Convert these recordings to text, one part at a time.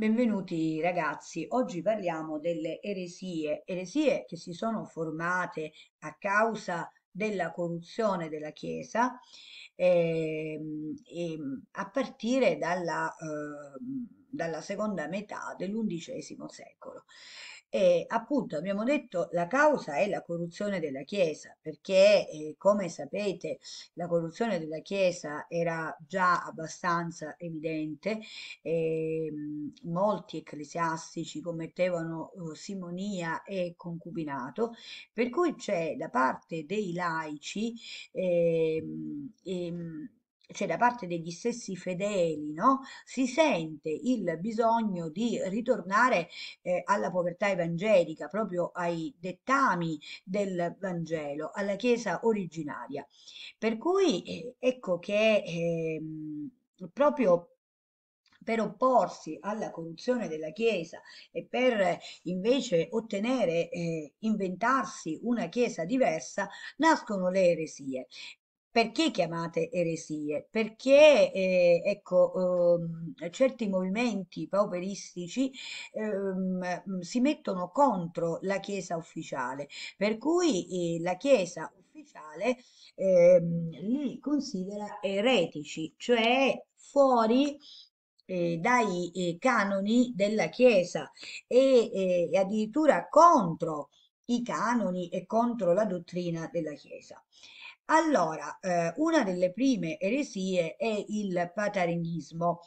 Benvenuti ragazzi, oggi parliamo delle eresie, eresie che si sono formate a causa della corruzione della Chiesa eh, eh, a partire dalla, eh, dalla seconda metà dell'undicesimo secolo. E appunto abbiamo detto la causa è la corruzione della Chiesa, perché eh, come sapete la corruzione della Chiesa era già abbastanza evidente, eh, molti ecclesiastici commettevano eh, simonia e concubinato, per cui c'è da parte dei laici ehm, ehm, cioè da parte degli stessi fedeli, no? si sente il bisogno di ritornare eh, alla povertà evangelica, proprio ai dettami del Vangelo, alla Chiesa originaria. Per cui eh, ecco che eh, proprio per opporsi alla corruzione della Chiesa e per invece ottenere, eh, inventarsi una Chiesa diversa, nascono le eresie perché chiamate eresie? Perché eh, ecco, eh, certi movimenti pauperistici eh, si mettono contro la Chiesa ufficiale, per cui eh, la Chiesa ufficiale ehm, li considera eretici, cioè fuori eh, dai eh, canoni della Chiesa e addirittura contro i canoni e contro la dottrina della Chiesa. Allora, eh, una delle prime eresie è il patarinismo.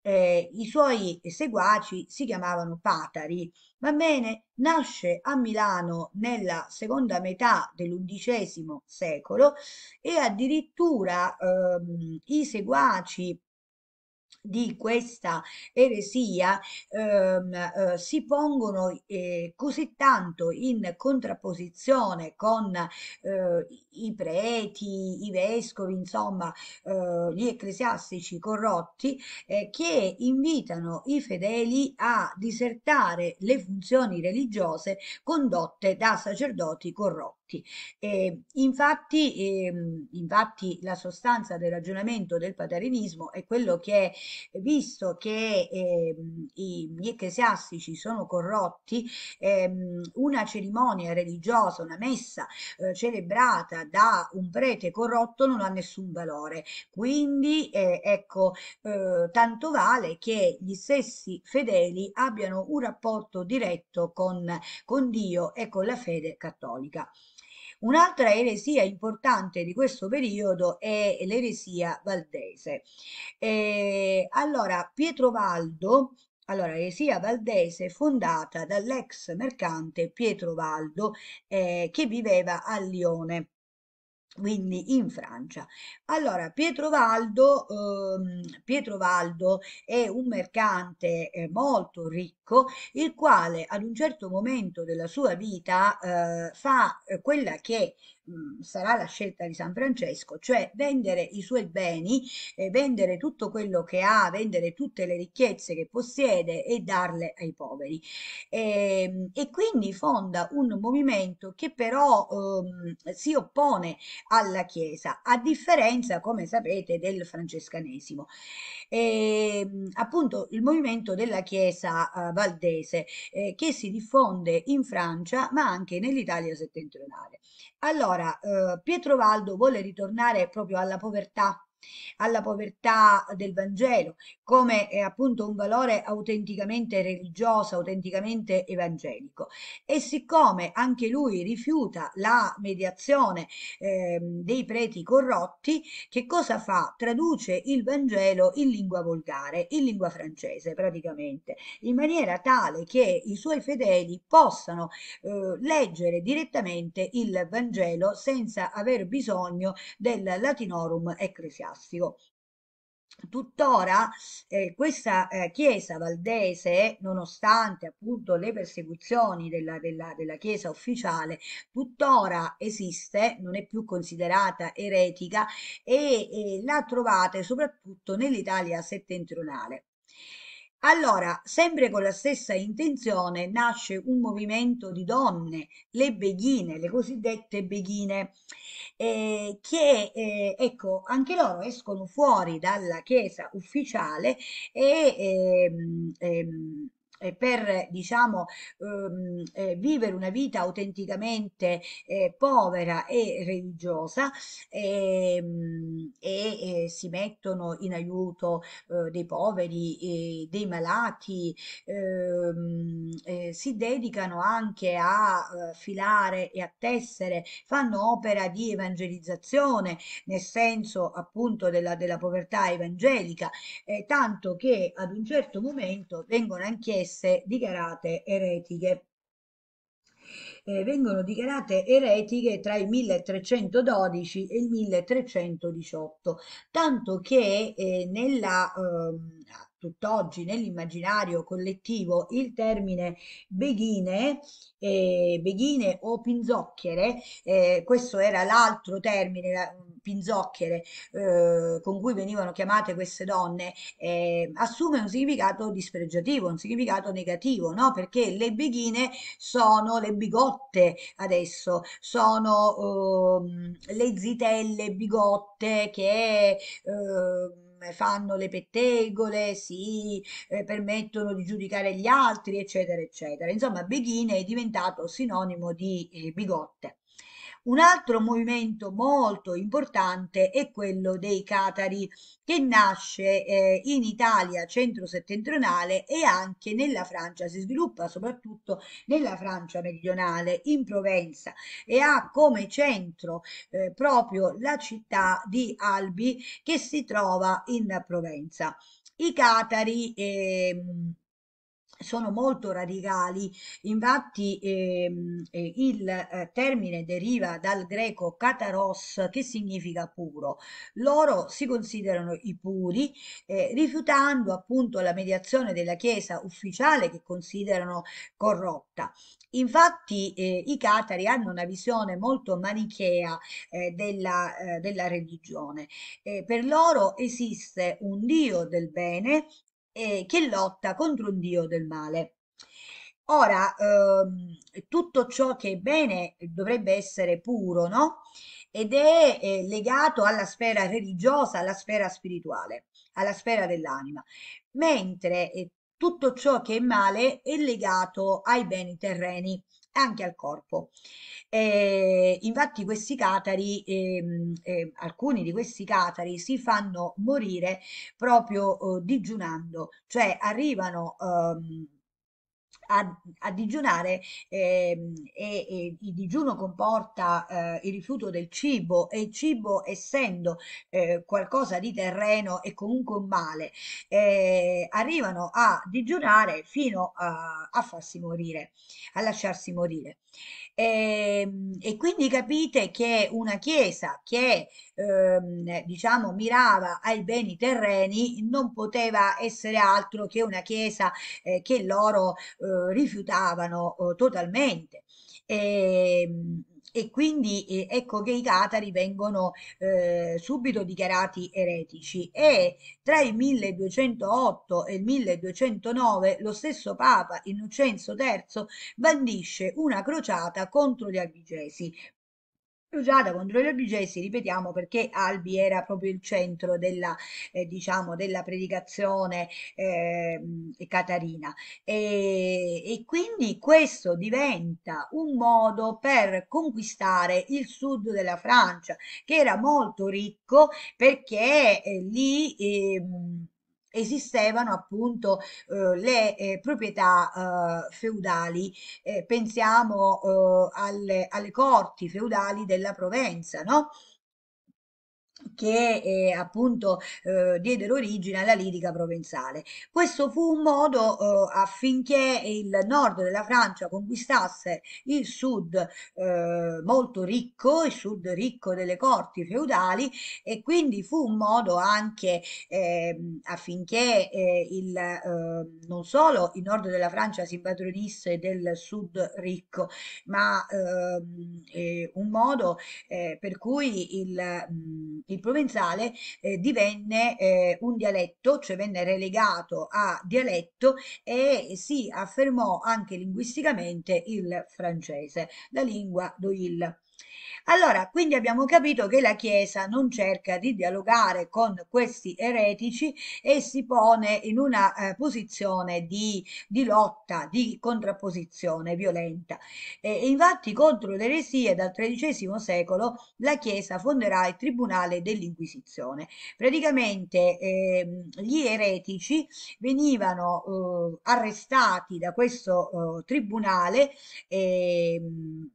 Eh, I suoi seguaci si chiamavano patari. Va bene, nasce a Milano nella seconda metà dell'undicesimo secolo e addirittura ehm, i seguaci di questa eresia ehm, eh, si pongono eh, così tanto in contrapposizione con eh, i preti, i vescovi, insomma eh, gli ecclesiastici corrotti eh, che invitano i fedeli a disertare le funzioni religiose condotte da sacerdoti corrotti tutti. Eh, infatti, eh, infatti, la sostanza del ragionamento del paterinismo è quello che, visto che eh, gli ecclesiastici sono corrotti, ehm, una cerimonia religiosa, una messa eh, celebrata da un prete corrotto non ha nessun valore. Quindi, eh, ecco, eh, tanto vale che gli stessi fedeli abbiano un rapporto diretto con, con Dio e con la fede cattolica. Un'altra eresia importante di questo periodo è l'eresia valdese. Eh, allora, Pietro Valdo, allora, eresia valdese fondata dall'ex mercante Pietro Valdo eh, che viveva a Lione quindi in Francia. Allora, Pietro Valdo, ehm, Pietro Valdo è un mercante eh, molto ricco, il quale ad un certo momento della sua vita eh, fa eh, quella che mm, sarà la scelta di San Francesco, cioè vendere i suoi beni, eh, vendere tutto quello che ha, vendere tutte le ricchezze che possiede e darle ai poveri. E, ehm, e quindi fonda un movimento che però ehm, si oppone alla Chiesa, a differenza, come sapete, del francescanesimo. E, ehm, appunto il movimento della Chiesa eh, valdese eh, che si diffonde in Francia ma anche nell'Italia settentrionale. Allora, eh, Pietro Valdo vuole ritornare proprio alla povertà alla povertà del Vangelo, come appunto un valore autenticamente religioso, autenticamente evangelico. E siccome anche lui rifiuta la mediazione eh, dei preti corrotti, che cosa fa? Traduce il Vangelo in lingua volgare, in lingua francese praticamente, in maniera tale che i suoi fedeli possano eh, leggere direttamente il Vangelo senza aver bisogno del latinorum ecclesiastico scolastico. Tuttora eh, questa eh, chiesa valdese, nonostante appunto le persecuzioni della, della, della, chiesa ufficiale, tuttora esiste, non è più considerata eretica e, e la trovate soprattutto nell'Italia settentrionale. Allora, sempre con la stessa intenzione, nasce un movimento di donne, le beghine, le cosiddette beghine eh, che eh, ecco, anche loro escono fuori dalla chiesa ufficiale e ehm, ehm, eh, per diciamo, ehm, eh, vivere una vita autenticamente eh, povera e religiosa ehm, e eh, si mettono in aiuto eh, dei poveri, dei malati, ehm, eh, si dedicano anche a filare e a tessere, fanno opera di evangelizzazione nel senso appunto della, della povertà evangelica, tanto che ad un certo momento vengono anch'essi anch'esse dichiarate eretiche. Eh, vengono dichiarate eretiche tra il 1312 e il 1318, tanto che eh, nella, eh, tutt'oggi nell'immaginario collettivo il termine beghine, eh, beghine o pinzocchiere, eh, questo era l'altro termine, la, pinzocchiere eh, con cui venivano chiamate queste donne eh, assume un significato dispregiativo, un significato negativo, no? perché le beghine sono le bigotte adesso, sono eh, le zitelle bigotte che ehm, fanno le pettegole, si eh, permettono di giudicare gli altri, eccetera, eccetera. Insomma, beghine è diventato sinonimo di eh, bigotte. Un altro movimento molto importante è quello dei Catari, che nasce eh, in Italia centro-settentrionale e anche nella Francia, si sviluppa soprattutto nella Francia meridionale, in Provenza, e ha come centro eh, proprio la città di Albi che si trova in Provenza. I Catari eh, sono molto radicali, infatti ehm, eh, il eh, termine deriva dal greco kataros che significa puro. Loro si considerano i puri, eh, rifiutando appunto la mediazione della Chiesa ufficiale che considerano corrotta. Infatti eh, i catari hanno una visione molto manichea eh, della, eh, della religione. per loro esiste un Dio del bene eh, che lotta contro un dio del male. Ora, ehm, tutto ciò che è bene dovrebbe essere puro, no? Ed è eh, legato alla sfera religiosa, alla sfera spirituale, alla sfera dell'anima, mentre eh, tutto ciò che è male è legato ai beni terreni, anche al corpo. Eh, infatti questi catari, ehm, eh, alcuni di questi catari si fanno morire proprio eh, digiunando, cioè arrivano Eh, a, a digiunare eh, e, e, il digiuno comporta eh, il rifiuto del cibo e il cibo essendo eh, qualcosa di terreno e comunque un male eh, arrivano a digiunare fino a, a, farsi morire, a lasciarsi morire. E, ehm, e quindi capite che una chiesa che ehm, diciamo mirava ai beni terreni non poteva essere altro che una chiesa eh, che loro eh, rifiutavano oh, totalmente. E, ehm, e quindi ecco che i catari vengono eh, subito dichiarati eretici e tra il 1208 e il 1209 lo stesso Papa Innocenzo III bandisce una crociata contro gli albigesi Rugiada contro gli Albigensi, ripetiamo perché Albi era proprio il centro della, eh, diciamo, della predicazione eh, catarina e, e, quindi questo diventa un modo per conquistare il sud della Francia che era molto ricco perché eh, lì ehm, esistevano appunto eh, le eh, proprietà eh, feudali, eh, pensiamo eh, alle, alle corti feudali della Provenza, no? che eh, appunto eh, diede origine alla lirica provenzale. Questo fu un modo eh, affinché il nord della Francia conquistasse il sud eh, molto ricco, il sud ricco delle corti feudali e quindi fu un modo anche ehm, affinché eh, il, eh, non solo il nord della Francia si impadronisse del sud ricco, ma ehm, un modo per cui il, mm, il provenzale eh, divenne eh, un dialetto, cioè venne relegato a dialetto e si affermò anche linguisticamente il francese, la lingua d'Oil. Allora, quindi abbiamo capito che la Chiesa non cerca di dialogare con questi eretici e si pone in una eh, posizione di, di, lotta, di contrapposizione violenta. E, infatti contro l'eresia dal XIII secolo la Chiesa fonderà il Tribunale dell'Inquisizione. Praticamente eh, gli eretici venivano eh, arrestati da questo eh, tribunale ehm,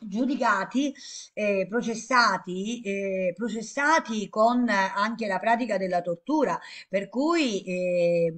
giudicati, eh, processati, eh, processati con anche la pratica della tortura, per cui eh,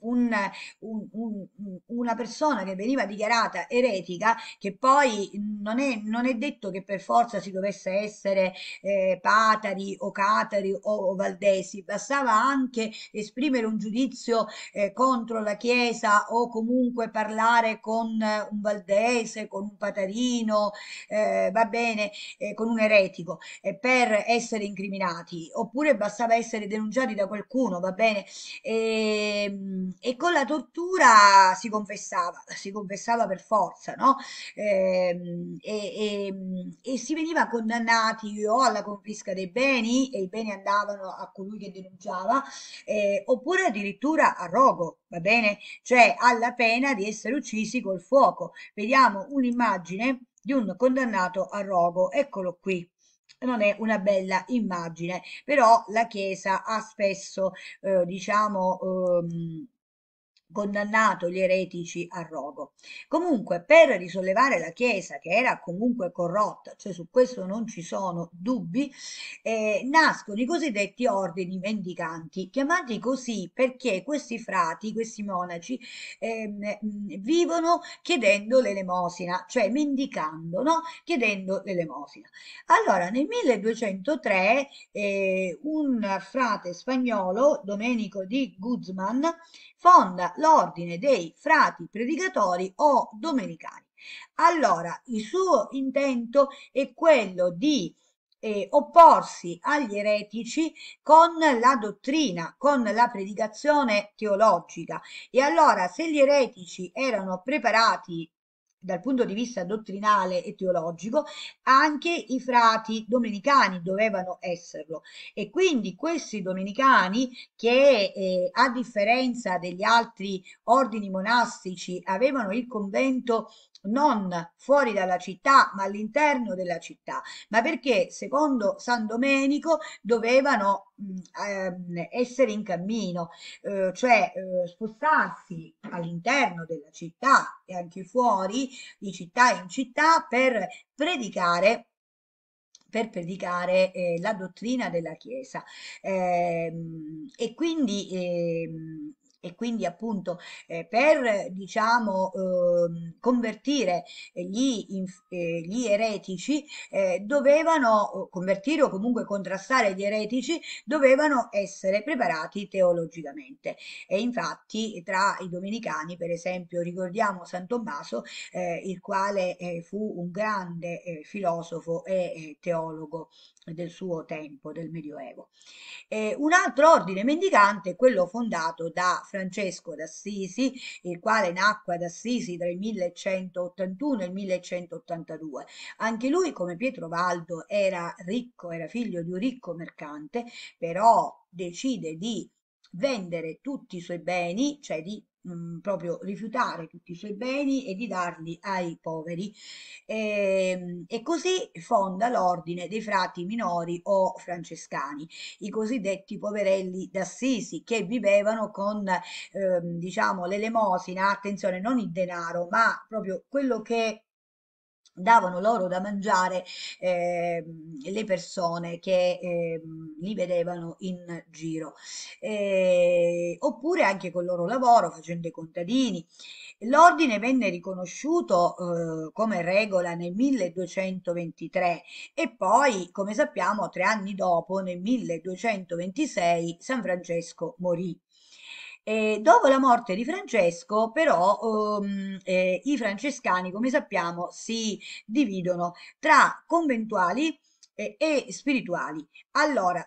un, un, un, una persona che veniva dichiarata eretica, che poi non è, non è detto che per forza si dovesse essere eh, patari o catari o, o, valdesi, bastava anche esprimere un giudizio eh, contro la Chiesa o comunque parlare con un valdese, con un patarino, eh, va bene, eh, con un eretico, eh, per essere incriminati, oppure bastava essere denunciati da qualcuno, va bene. E Ehm, e, con la tortura si confessava, si confessava per forza, no? Ehm, e, e, ehm, e si veniva condannati o alla confisca dei beni e i beni andavano a colui che denunciava, eh, oppure addirittura a rogo, va bene? Cioè alla pena di essere uccisi col fuoco. Vediamo un'immagine di un condannato a rogo, eccolo qui non è una bella immagine, però la Chiesa ha spesso, eh, diciamo, ehm, condannato gli eretici a rogo. Comunque, per risollevare la Chiesa, che era comunque corrotta, cioè su questo non ci sono dubbi, eh, nascono i cosiddetti ordini mendicanti, chiamati così perché questi frati, questi monaci, eh, vivono chiedendo l'elemosina, cioè mendicando, no? chiedendo l'elemosina. Allora, nel 1203 eh, un frate spagnolo, Domenico di Guzman, fonda l'ordine dei frati predicatori o domenicani. Allora, il suo intento è quello di eh, opporsi agli eretici con la dottrina, con la predicazione teologica. E allora, se gli eretici erano preparati dal punto di vista dottrinale e teologico, anche i frati domenicani dovevano esserlo. E quindi questi domenicani, che eh, a differenza degli altri ordini monastici avevano il convento non fuori dalla città ma all'interno della città, ma perché secondo San Domenico dovevano mh, ehm, essere in cammino, eh, cioè eh, spostarsi all'interno della città e anche fuori di città in città per predicare per predicare eh, la dottrina della Chiesa. Eh, e quindi eh, e quindi appunto eh, per diciamo eh, convertire gli, in, eh, gli eretici eh, dovevano convertire o comunque contrastare gli eretici dovevano essere preparati teologicamente e infatti tra i domenicani per esempio ricordiamo San Tommaso eh, il quale eh, fu un grande filosofo e teologo del suo tempo del medioevo un altro ordine mendicante è quello fondato da Francesco d'Assisi, il quale nacque ad Assisi tra il 1181 e il 1182. Anche lui, come Pietro Valdo, era ricco, era figlio di un ricco mercante, però decide di vendere tutti i suoi beni, cioè di mh, mm, proprio rifiutare tutti i suoi beni e di darli ai poveri. E, ehm, e così fonda l'ordine dei frati minori o francescani, i cosiddetti poverelli d'Assisi, che vivevano con ehm, diciamo l'elemosina, attenzione, non il denaro, ma proprio quello che davano loro da mangiare eh, le persone che eh, li vedevano in giro eh, oppure anche col loro lavoro facendo i contadini l'ordine venne riconosciuto eh, come regola nel 1223 e poi come sappiamo tre anni dopo nel 1226 San Francesco morì e eh, dopo la morte di Francesco, però, ehm, eh, i francescani, come sappiamo, si dividono tra conventuali e, eh, e spirituali. Allora,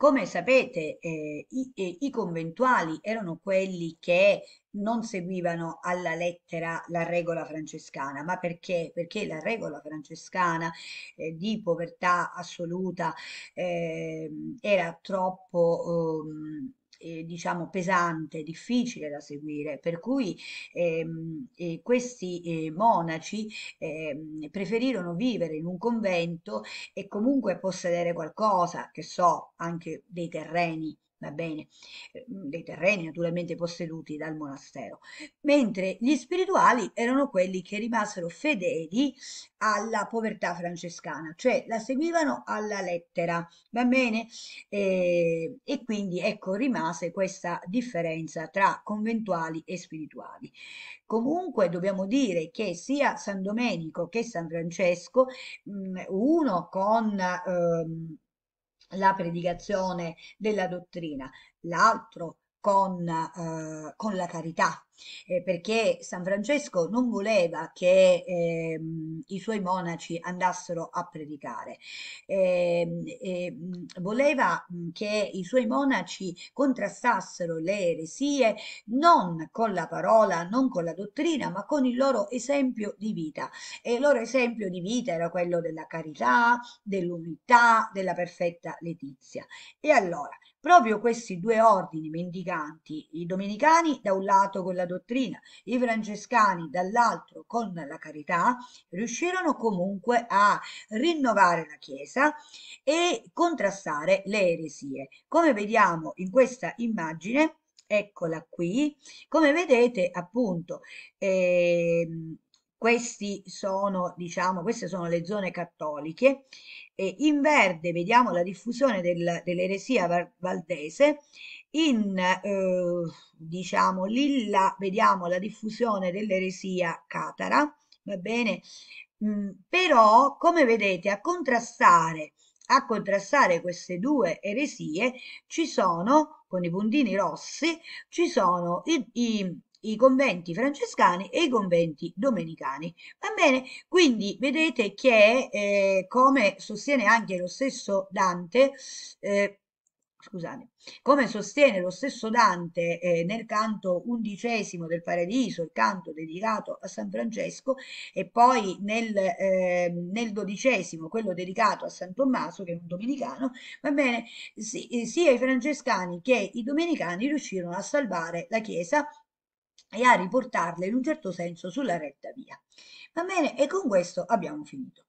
Come sapete, eh, i, eh, i, conventuali erano quelli che non seguivano alla lettera la regola francescana, ma perché? Perché la regola francescana eh, di povertà assoluta ehm, era troppo... Ehm, eh, diciamo pesante, difficile da seguire, per cui eh, questi eh, monaci ehm, preferirono vivere in un convento e comunque possedere qualcosa, che so, anche dei terreni va bene, ehm, dei terreni naturalmente posseduti dal monastero, mentre gli spirituali erano quelli che rimasero fedeli alla povertà francescana, cioè la seguivano alla lettera, va bene? E, ehm, e quindi ecco rimase questa differenza tra conventuali e spirituali. Comunque dobbiamo dire che sia San Domenico che San Francesco, mh, uno con... Ehm, la predicazione della dottrina, l'altro con, eh, con la carità, eh, perché San Francesco non voleva che eh, i suoi monaci andassero a predicare, eh, voleva che i suoi monaci contrastassero le eresie non con la parola, non con la dottrina, ma con il loro esempio di vita. E il loro esempio di vita era quello della carità, dell'unità, della perfetta letizia. E allora, proprio questi due ordini mendicanti, i domenicani da un lato con la dottrina, i francescani dall'altro con la carità, riuscirono comunque a rinnovare la Chiesa e contrastare le eresie. Come vediamo in questa immagine, eccola qui, come vedete appunto... Ehm, sono, diciamo, queste sono le zone cattoliche. E in verde vediamo la diffusione del, dell'eresia valdese in, eh, diciamo, Lilla vediamo la diffusione dell'eresia catara, va bene? Mm, però, come vedete, a contrastare, a contrastare queste due eresie ci sono, con i puntini rossi, ci sono i, i i conventi francescani e i conventi domenicani. Va bene? Quindi vedete che, eh, come sostiene anche lo stesso Dante, eh, scusate, come sostiene lo stesso Dante eh, nel canto undicesimo del Paradiso, il canto dedicato a San Francesco, e poi nel, eh, nel dodicesimo, quello dedicato a San Tommaso, che è un domenicano, va bene, si, eh, sia i francescani che i domenicani riuscirono a salvare la Chiesa e a riportarla in un certo senso sulla retta via. Va bene, e con questo abbiamo finito.